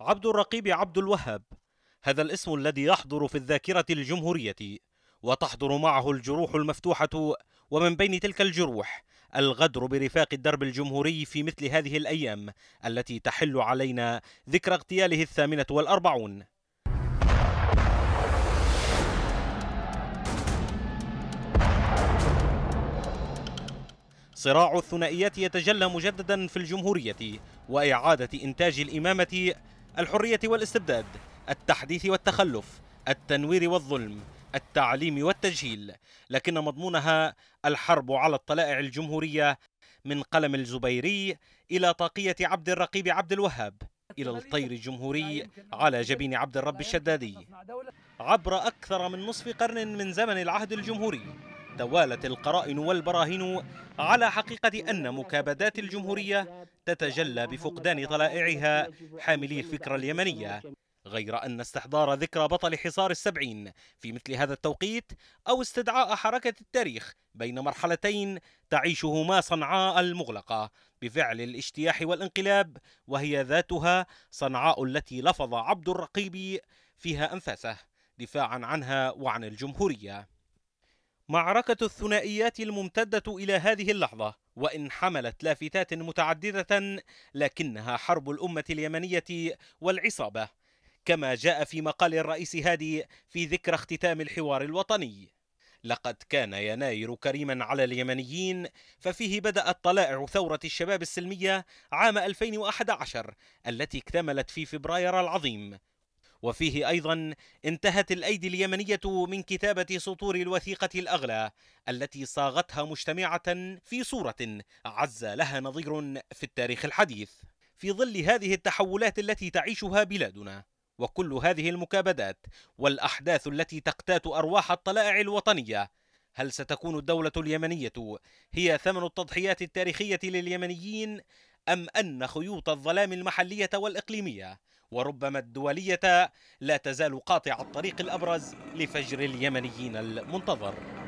عبد الرقيب عبد الوهاب هذا الاسم الذي يحضر في الذاكرة الجمهورية وتحضر معه الجروح المفتوحة ومن بين تلك الجروح الغدر برفاق الدرب الجمهوري في مثل هذه الأيام التي تحل علينا ذكرى اغتياله الثامنة والأربعون صراع الثنائيات يتجلى مجددا في الجمهورية وإعادة إنتاج الإمامة الحرية والاستبداد التحديث والتخلف التنوير والظلم التعليم والتجهيل لكن مضمونها الحرب على الطلائع الجمهورية من قلم الزبيري إلى طاقية عبد الرقيب عبد الوهاب إلى الطير الجمهوري على جبين عبد الرب الشدادي عبر أكثر من نصف قرن من زمن العهد الجمهوري توالت القرائن والبراهين على حقيقة أن مكابدات الجمهورية تتجلى بفقدان طلائعها حاملي الفكرة اليمنية غير أن استحضار ذكرى بطل حصار السبعين في مثل هذا التوقيت أو استدعاء حركة التاريخ بين مرحلتين تعيشهما صنعاء المغلقة بفعل الاجتياح والانقلاب وهي ذاتها صنعاء التي لفظ عبد الرقيب فيها أنفاسه دفاعا عنها وعن الجمهورية معركة الثنائيات الممتدة إلى هذه اللحظة وإن حملت لافتات متعددة لكنها حرب الأمة اليمنية والعصابة كما جاء في مقال الرئيس هادي في ذكرى اختتام الحوار الوطني لقد كان يناير كريما على اليمنيين ففيه بدأت طلائع ثورة الشباب السلمية عام 2011 التي اكتملت في فبراير العظيم وفيه أيضا انتهت الأيدي اليمنية من كتابة سطور الوثيقة الأغلى التي صاغتها مجتمعة في صورة عز لها نظير في التاريخ الحديث في ظل هذه التحولات التي تعيشها بلادنا وكل هذه المكابدات والأحداث التي تقتات أرواح الطلائع الوطنية هل ستكون الدولة اليمنية هي ثمن التضحيات التاريخية لليمنيين أم أن خيوط الظلام المحلية والإقليمية وربما الدولية لا تزال قاطع الطريق الأبرز لفجر اليمنيين المنتظر